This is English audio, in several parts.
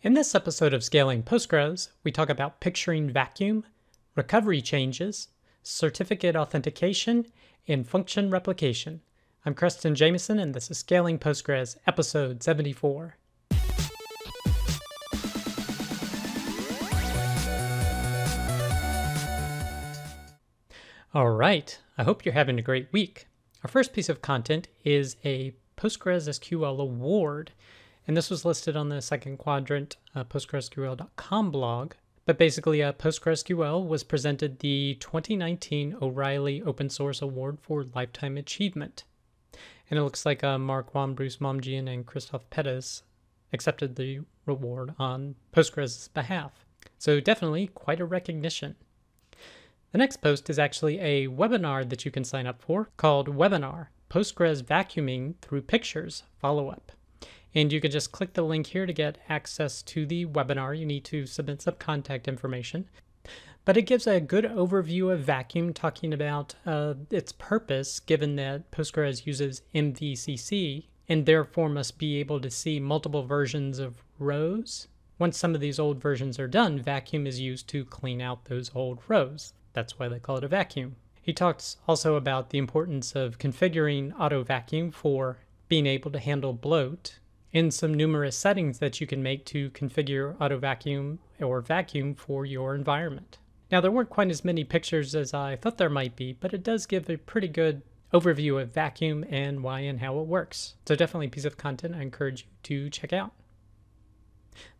In this episode of Scaling Postgres, we talk about picturing vacuum, recovery changes, certificate authentication, and function replication. I'm Preston Jameson, and this is Scaling Postgres, episode 74. All right, I hope you're having a great week. Our first piece of content is a Postgres SQL award and this was listed on the second quadrant uh, PostgreSQL.com blog. But basically, uh, PostgreSQL was presented the 2019 O'Reilly Open Source Award for Lifetime Achievement. And it looks like uh, Mark Wam, Bruce Momjian, and Christoph Pettis accepted the reward on Postgres' behalf. So, definitely quite a recognition. The next post is actually a webinar that you can sign up for called Webinar Postgres Vacuuming Through Pictures Follow Up. And you can just click the link here to get access to the webinar. You need to submit some contact information. But it gives a good overview of Vacuum, talking about uh, its purpose, given that Postgres uses MVCC and therefore must be able to see multiple versions of rows. Once some of these old versions are done, Vacuum is used to clean out those old rows. That's why they call it a vacuum. He talks also about the importance of configuring auto vacuum for being able to handle bloat in some numerous settings that you can make to configure auto vacuum or vacuum for your environment. Now there weren't quite as many pictures as I thought there might be, but it does give a pretty good overview of vacuum and why and how it works. So definitely a piece of content I encourage you to check out.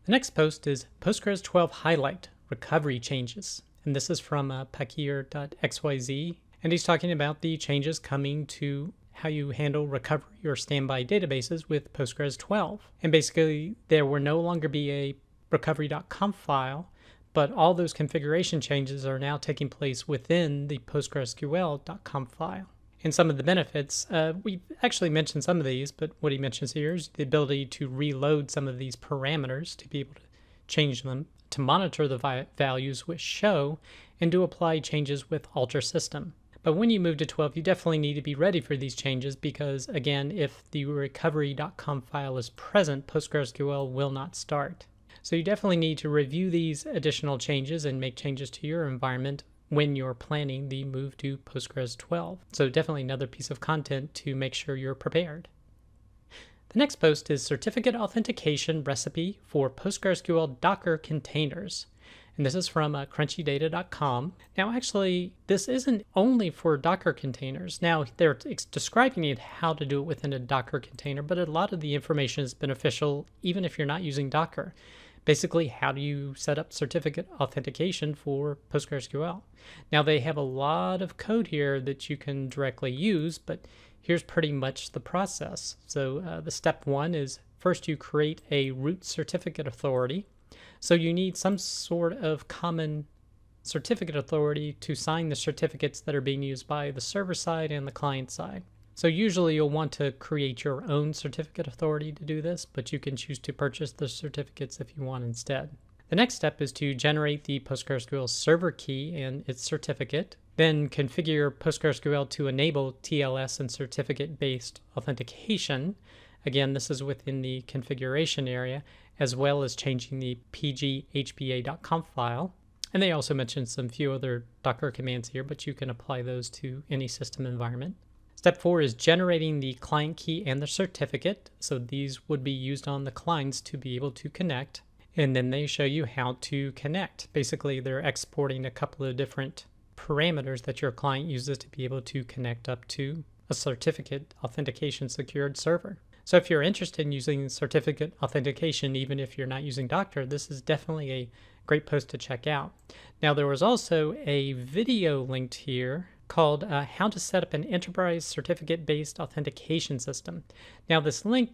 The next post is Postgres 12 Highlight Recovery Changes. And this is from uh, pakir.xyz. And he's talking about the changes coming to how you handle recovery or standby databases with Postgres 12. And basically, there will no longer be a recovery.conf file, but all those configuration changes are now taking place within the PostgreSQL.conf file. And some of the benefits, uh, we actually mentioned some of these, but what he mentions here is the ability to reload some of these parameters to be able to change them, to monitor the values which show, and to apply changes with alter system. But when you move to 12, you definitely need to be ready for these changes because, again, if the recovery.com file is present, PostgreSQL will not start. So you definitely need to review these additional changes and make changes to your environment when you're planning the move to Postgres 12. So definitely another piece of content to make sure you're prepared. The next post is Certificate Authentication Recipe for PostgreSQL Docker Containers and this is from uh, crunchydata.com. Now, actually, this isn't only for Docker containers. Now, they're describing it how to do it within a Docker container, but a lot of the information is beneficial even if you're not using Docker. Basically, how do you set up certificate authentication for PostgreSQL? Now, they have a lot of code here that you can directly use, but here's pretty much the process. So, uh, the step one is first you create a root certificate authority. So you need some sort of common certificate authority to sign the certificates that are being used by the server side and the client side. So usually you'll want to create your own certificate authority to do this, but you can choose to purchase the certificates if you want instead. The next step is to generate the PostgreSQL server key and its certificate, then configure PostgreSQL to enable TLS and certificate-based authentication. Again, this is within the configuration area, as well as changing the pg_hba.conf file. And they also mentioned some few other Docker commands here, but you can apply those to any system environment. Step four is generating the client key and the certificate. So these would be used on the clients to be able to connect. And then they show you how to connect. Basically, they're exporting a couple of different parameters that your client uses to be able to connect up to a certificate authentication secured server. So if you're interested in using certificate authentication, even if you're not using Doctor, this is definitely a great post to check out. Now there was also a video linked here called uh, How to Set Up an Enterprise Certificate Based Authentication System. Now this link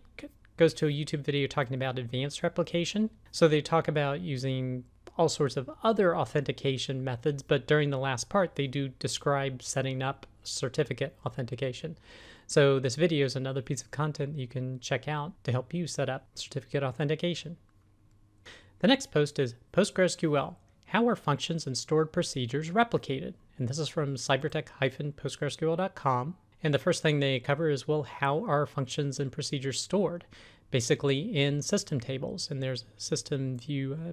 goes to a YouTube video talking about advanced replication. So they talk about using all sorts of other authentication methods, but during the last part, they do describe setting up certificate authentication. So this video is another piece of content you can check out to help you set up certificate authentication. The next post is PostgreSQL, how are functions and stored procedures replicated? And this is from cybertech-postgresql.com. And the first thing they cover is, well, how are functions and procedures stored? Basically in system tables, and there's a system view uh,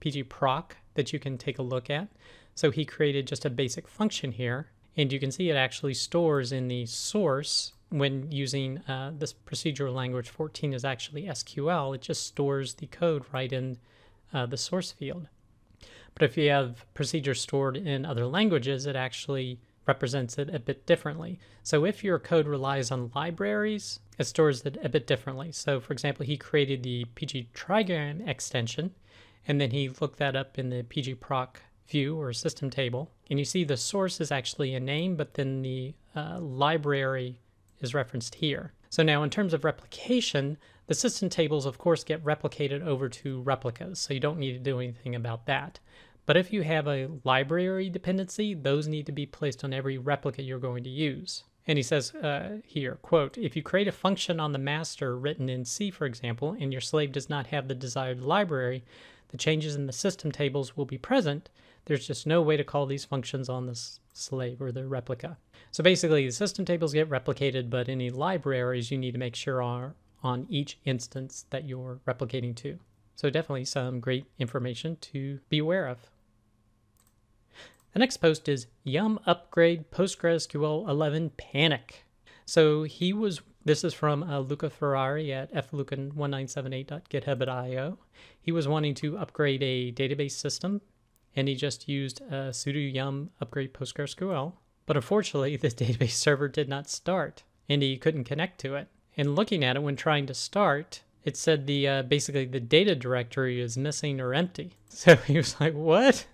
pgproc that you can take a look at. So he created just a basic function here and you can see it actually stores in the source when using uh, this procedural language 14 is actually SQL. It just stores the code right in uh, the source field. But if you have procedures stored in other languages, it actually represents it a bit differently. So if your code relies on libraries, it stores it a bit differently. So for example, he created the pgtrigram extension, and then he looked that up in the pgproc view or system table, and you see the source is actually a name, but then the uh, library is referenced here. So now in terms of replication, the system tables of course get replicated over to replicas, so you don't need to do anything about that. But if you have a library dependency, those need to be placed on every replica you're going to use. And he says uh, here, quote, if you create a function on the master written in C, for example, and your slave does not have the desired library, the changes in the system tables will be present, there's just no way to call these functions on this slave or the replica. So basically the system tables get replicated, but any libraries you need to make sure are on each instance that you're replicating to. So definitely some great information to be aware of. The next post is Yum Upgrade PostgreSQL 11 Panic. So he was, this is from uh, Luca Ferrari at flucan1978.github.io. He was wanting to upgrade a database system and he just used a sudo yum upgrade PostgreSQL. But unfortunately, the database server did not start, and he couldn't connect to it. And looking at it when trying to start, it said the uh, basically the data directory is missing or empty. So he was like, "What?"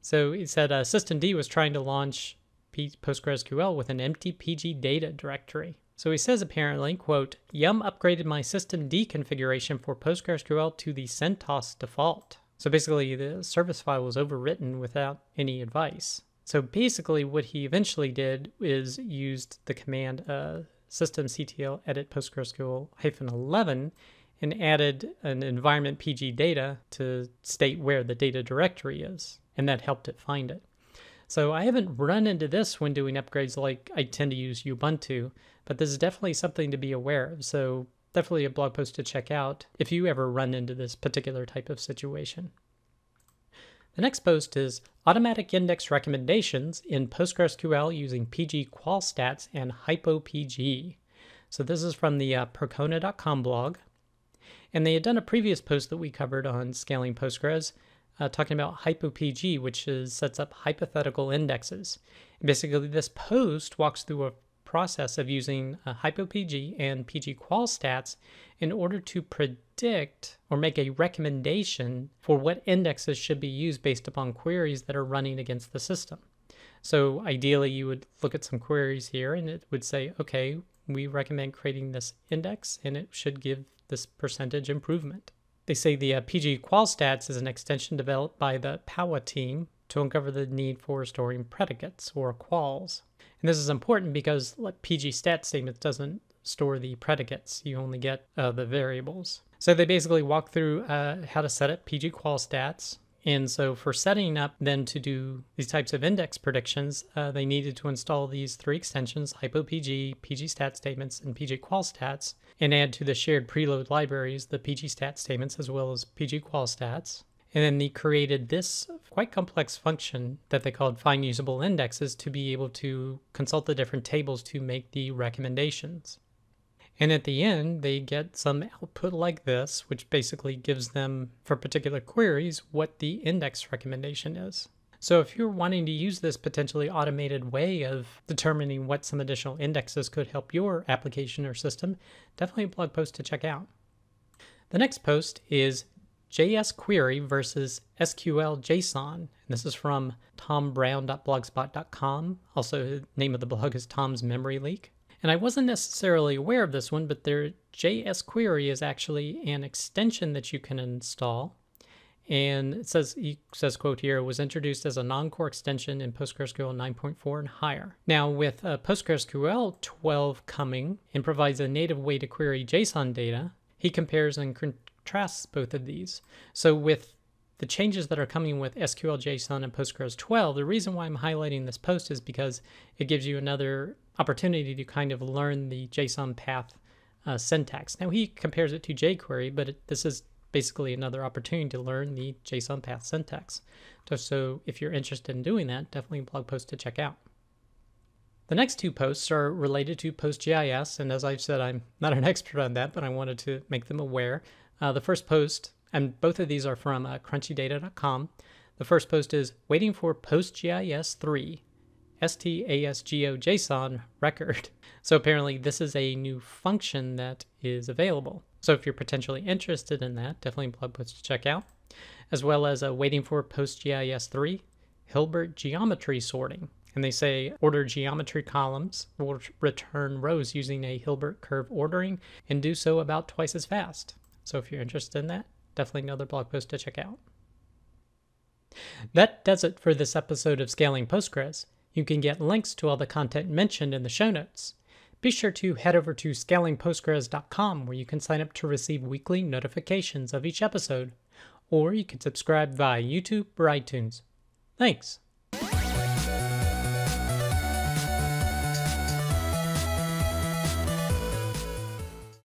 So he said uh, systemd was trying to launch P PostgreSQL with an empty PG data directory. So he says apparently, quote, "Yum upgraded my systemd configuration for PostgreSQL to the CentOS default." So basically, the service file was overwritten without any advice. So basically, what he eventually did is used the command uh, systemctl edit PostgreSQL hyphen 11 and added an environment PG data to state where the data directory is, and that helped it find it. So I haven't run into this when doing upgrades like I tend to use Ubuntu, but this is definitely something to be aware of. So definitely a blog post to check out if you ever run into this particular type of situation. The next post is Automatic Index Recommendations in PostgreSQL using PG Qualstats and HypoPG. So this is from the uh, Percona.com blog. And they had done a previous post that we covered on scaling Postgres, uh, talking about HypoPG, which is, sets up hypothetical indexes. And basically, this post walks through a process of using uh, HypoPG and PG stats in order to predict or make a recommendation for what indexes should be used based upon queries that are running against the system. So ideally, you would look at some queries here and it would say, okay, we recommend creating this index and it should give this percentage improvement. They say the uh, PG QualStats is an extension developed by the POWA team to uncover the need for storing predicates or quals. And this is important because like, PG stat statements doesn't store the predicates. You only get uh, the variables. So they basically walk through uh, how to set up PG qual stats. And so for setting up then to do these types of index predictions, uh, they needed to install these three extensions, HypoPG, PGStat statements, and PGQualStats, and add to the shared preload libraries the PGStat statements as well as PGQualStats. And then they created this quite complex function that they called find usable indexes to be able to consult the different tables to make the recommendations. And at the end, they get some output like this, which basically gives them, for particular queries, what the index recommendation is. So if you're wanting to use this potentially automated way of determining what some additional indexes could help your application or system, definitely a blog post to check out. The next post is JS Query versus SQL JSON. And this is from tombrown.blogspot.com. Also, the name of the blog is Tom's Memory Leak. And I wasn't necessarily aware of this one, but their JS Query is actually an extension that you can install. And it says, he says, quote here, was introduced as a non-core extension in PostgreSQL 9.4 and higher. Now with uh, PostgreSQL 12 coming and provides a native way to query JSON data, he compares and contrasts both of these. So with the changes that are coming with SQL JSON and Postgres 12, the reason why I'm highlighting this post is because it gives you another opportunity to kind of learn the JSON path uh, syntax. Now he compares it to jQuery, but it, this is basically another opportunity to learn the JSON path syntax. So, if you're interested in doing that, definitely a blog post to check out. The next two posts are related to PostGIS, and as I've said, I'm not an expert on that, but I wanted to make them aware uh, the first post, and both of these are from uh, crunchydata.com. The first post is Waiting for PostGIS 3 STASGO JSON record. So apparently, this is a new function that is available. So if you're potentially interested in that, definitely blog post to check out, as well as uh, Waiting for PostGIS 3 Hilbert geometry sorting. And they say order geometry columns will return rows using a Hilbert curve ordering and do so about twice as fast. So if you're interested in that, definitely another blog post to check out. That does it for this episode of Scaling Postgres. You can get links to all the content mentioned in the show notes. Be sure to head over to scalingpostgres.com where you can sign up to receive weekly notifications of each episode, or you can subscribe via YouTube or iTunes. Thanks!